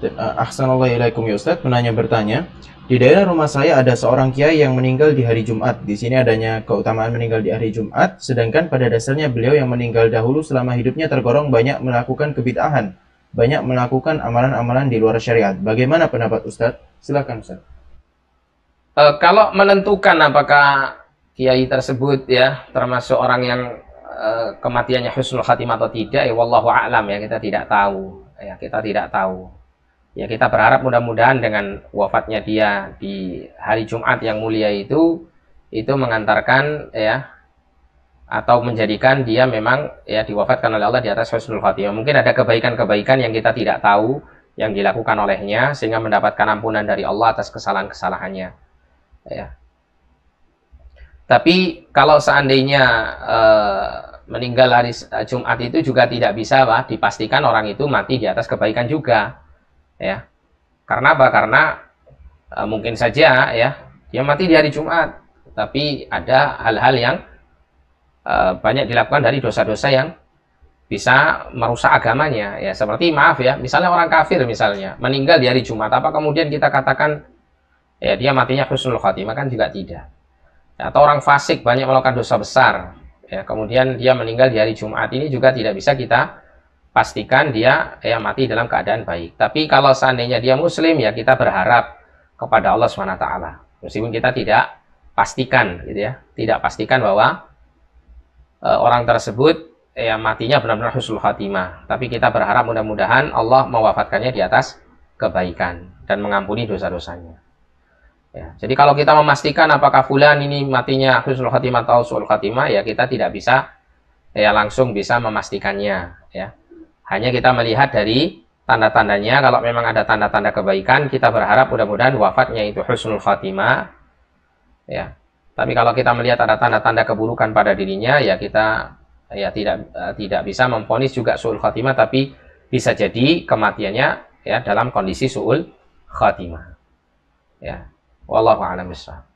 Eh, Ahsanallah ilaikum ya Ustaz, menanya bertanya, di daerah rumah saya ada seorang kiai yang meninggal di hari Jumat. Di sini adanya keutamaan meninggal di hari Jumat, sedangkan pada dasarnya beliau yang meninggal dahulu selama hidupnya tergolong banyak melakukan kebid'ahan, banyak melakukan amalan-amalan di luar syariat. Bagaimana pendapat Ustaz? silahkan Ustaz. E, eh, kalau menentukan apakah kiai tersebut ya termasuk orang yang e, kematiannya husnul khatimah atau tidak, ya wallahu a'lam ya kita tidak tahu. Ya kita tidak tahu Ya kita berharap mudah-mudahan dengan wafatnya dia di hari Jumat yang mulia itu itu mengantarkan ya atau menjadikan dia memang ya diwafatkan oleh Allah di atas husnul khatimah. Mungkin ada kebaikan-kebaikan yang kita tidak tahu yang dilakukan olehnya sehingga mendapatkan ampunan dari Allah atas kesalahan-kesalahannya. Ya. Tapi kalau seandainya eh, meninggal hari Jumat itu juga tidak bisa bah, dipastikan orang itu mati di atas kebaikan juga ya karena apa karena uh, mungkin saja ya dia mati di hari Jumat tapi ada hal-hal yang uh, banyak dilakukan dari dosa-dosa yang bisa merusak agamanya ya seperti maaf ya misalnya orang kafir misalnya meninggal di hari Jumat apa kemudian kita katakan ya dia matinya khusnul khatimah kan juga tidak ya, atau orang fasik banyak melakukan dosa besar ya kemudian dia meninggal di hari Jumat ini juga tidak bisa kita pastikan dia ya mati dalam keadaan baik. Tapi kalau seandainya dia muslim ya kita berharap kepada Allah SWT. Meskipun kita tidak pastikan gitu ya, tidak pastikan bahwa e, orang tersebut ya matinya benar-benar husnul khatimah. Tapi kita berharap mudah-mudahan Allah mewafatkannya di atas kebaikan dan mengampuni dosa-dosanya. Ya, jadi kalau kita memastikan apakah fulan ini matinya husnul khatimah atau husnul khatimah ya kita tidak bisa ya langsung bisa memastikannya ya hanya kita melihat dari tanda-tandanya, kalau memang ada tanda-tanda kebaikan, kita berharap mudah-mudahan wafatnya itu husnul khatimah. Ya. Tapi kalau kita melihat ada tanda-tanda keburukan pada dirinya, ya kita ya tidak eh, tidak bisa memfonis juga suul khatimah, tapi bisa jadi kematiannya ya dalam kondisi suul khatimah. Ya. Wallahu a'lam bishawab.